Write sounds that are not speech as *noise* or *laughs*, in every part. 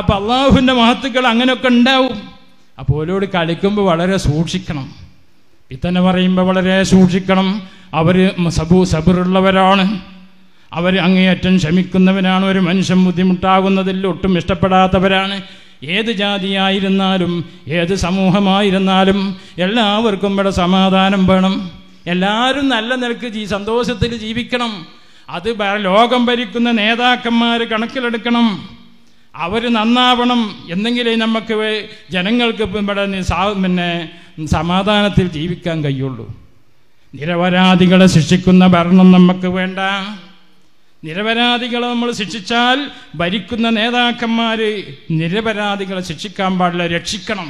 അപ്പൊ അള്ളാഹുവിൻ്റെ മഹത്തുക്കൾ അങ്ങനെയൊക്കെ ഉണ്ടാവും അപ്പൊ ഓരോട് കളിക്കുമ്പോൾ വളരെ സൂക്ഷിക്കണം ഇത്തന്നെ പറയുമ്പോൾ വളരെ സൂക്ഷിക്കണം അവർ സബു സബറുള്ളവരാണ് അവർ അങ്ങേയറ്റം ക്ഷമിക്കുന്നവരാണ് ഒരു മനുഷ്യൻ ബുദ്ധിമുട്ടാകുന്നതിൽ ഒട്ടും ഇഷ്ടപ്പെടാത്തവരാണ് ഏത് ജാതിയായിരുന്നാലും ഏത് സമൂഹമായിരുന്നാലും എല്ലാവർക്കും ഇവിടെ സമാധാനം വേണം എല്ലാവരും നല്ല നിലക്ക് ജീ സന്തോഷത്തിൽ ജീവിക്കണം അത് ലോകം ഭരിക്കുന്ന നേതാക്കന്മാർ കണക്കിലെടുക്കണം അവർ നന്നാവണം എന്നെങ്കിലേ നമുക്ക് ജനങ്ങൾക്ക് പിന്നെ പിന്നെ സമാധാനത്തിൽ ജീവിക്കാൻ കഴിയുള്ളൂ നിരപരാധികളെ ശിക്ഷിക്കുന്ന ഭരണം നമുക്ക് വേണ്ട നിരപരാധികളെ നമ്മൾ ശിക്ഷിച്ചാൽ ഭരിക്കുന്ന നേതാക്കന്മാർ നിരപരാധികളെ ശിക്ഷിക്കാൻ പാടില്ല രക്ഷിക്കണം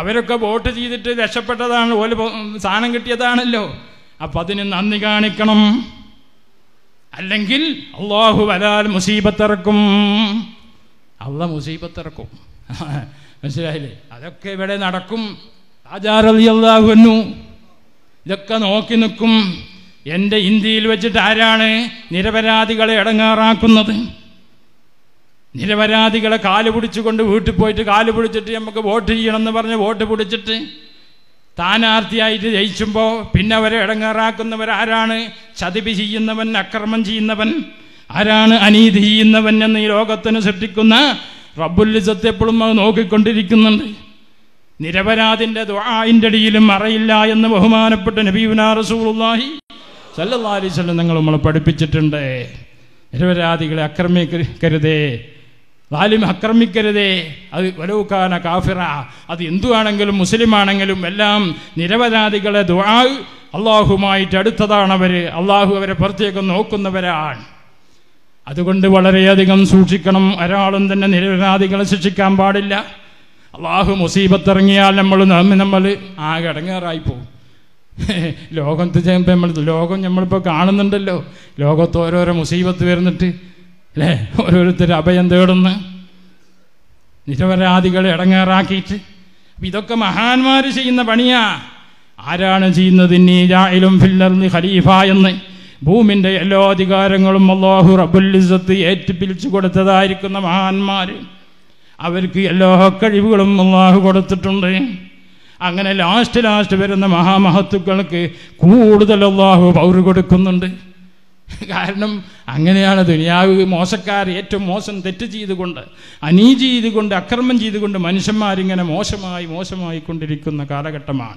അവരൊക്കെ വോട്ട് ചെയ്തിട്ട് രക്ഷപ്പെട്ടതാണ് ഓല് സാധനം കിട്ടിയതാണല്ലോ അപ്പം അതിന് നന്ദി കാണിക്കണം അല്ലെങ്കിൽ അള്ളാഹു വലാൽ മുസീബത്തിറക്കും അള്ള മുസീബത്തിറക്കും മനസ്സിലായില്ലേ അതൊക്കെ ഇവിടെ നടക്കും താജാറിയല്ലാഹുന്നു ഇതൊക്കെ നോക്കി നിൽക്കും എൻ്റെ ഇന്ത്യയിൽ വെച്ചിട്ട് ആരാണ് നിരപരാധികളെ ഇടങ്ങാറാക്കുന്നത് നിരപരാധികളെ കാല് പിടിച്ചുകൊണ്ട് വീട്ടിൽ പോയിട്ട് കാല് പിടിച്ചിട്ട് നമുക്ക് വോട്ട് ചെയ്യണം എന്ന് പറഞ്ഞ് വോട്ട് പിടിച്ചിട്ട് സ്ഥാനാർത്ഥിയായിട്ട് ജയിച്ചുമ്പോൾ പിന്നെ അവരെ ഇടങ്ങാറാക്കുന്നവരാരാണ് ചതിപി ചെയ്യുന്നവൻ അക്രമം ചെയ്യുന്നവൻ ആരാണ് അനീതി ചെയ്യുന്നവൻ എന്ന് ഈ ലോകത്തിന് സൃഷ്ടിക്കുന്ന റബ്ബുല്ലിസത്ത് എപ്പോഴും അത് നോക്കിക്കൊണ്ടിരിക്കുന്നുണ്ട് നിരപരാധിൻ്റെ ദ്വായിൻ്റെ അടിയിലും അറിയില്ല എന്ന് ബഹുമാനപ്പെട്ട നബീബുന റസൂലുള്ളാഹി സല്ലല്ലാ നിങ്ങൾ നമ്മളെ പഠിപ്പിച്ചിട്ടുണ്ട് നിരപരാധികളെ അക്രമിക്കരുതേ ലാലിം അക്രമിക്കരുതേ അത് വലൗക്കാന കാഫിറ അത് എന്തുവാണെങ്കിലും മുസ്ലിം ആണെങ്കിലും എല്ലാം നിരപരാധികളെ ദുആ അള്ളാഹുമായിട്ട് അടുത്തതാണവർ അള്ളാഹു അവരെ പ്രത്യേകം നോക്കുന്നവരാണ് അതുകൊണ്ട് വളരെയധികം സൂക്ഷിക്കണം ഒരാളും തന്നെ നിരപരാധികളെ ശിക്ഷിക്കാൻ പാടില്ല അള്ളാഹു മുസീബത്തിറങ്ങിയാൽ ഇറങ്ങിയാൽ നമ്മൾ നമ്മൾ ആ കിടങ്ങേറായി പോകും *laughs* ലോകത്ത് ചെയ്യുമ്പോൾ നമ്മൾ ലോകം നമ്മളിപ്പോൾ കാണുന്നുണ്ടല്ലോ ലോകത്ത് ഓരോരോ മുസീബത്ത് വരുന്നിട്ട് അല്ലേ ഓരോരുത്തർ അഭയം തേടുന്ന നിരപരാധികളെ ഇടങ്ങേറാക്കിയിട്ട് ഇതൊക്കെ മഹാന്മാർ ചെയ്യുന്ന പണിയാ ആരാണ് ചെയ്യുന്നത് നീ ജായിലും ഫില്ലർന്ന് ഖലീഫ എന്ന് ഭൂമിൻ്റെ എല്ലാ അധികാരങ്ങളും അള്ളാഹു റബുല്ലിസത്ത് ഏറ്റുപിരിച്ചു കൊടുത്തതായിരിക്കുന്ന മഹാന്മാർ അവർക്ക് എല്ലാ കഴിവുകളും അള്ളാഹു കൊടുത്തിട്ടുണ്ട് അങ്ങനെ ലാസ്റ്റ് ലാസ്റ്റ് വരുന്ന മഹാമഹത്വക്കൾക്ക് കൂടുതൽ അള്ളാഹു പൗര് കൊടുക്കുന്നുണ്ട് കാരണം അങ്ങനെയാണ് ദുനിയാവ് മോശക്കാർ ഏറ്റവും മോശം തെറ്റ് ചെയ്തുകൊണ്ട് അനീതി ചെയ്തുകൊണ്ട് അക്രമം ചെയ്തുകൊണ്ട് മനുഷ്യന്മാരിങ്ങനെ മോശമായി മോശമായി കൊണ്ടിരിക്കുന്ന കാലഘട്ടമാണ്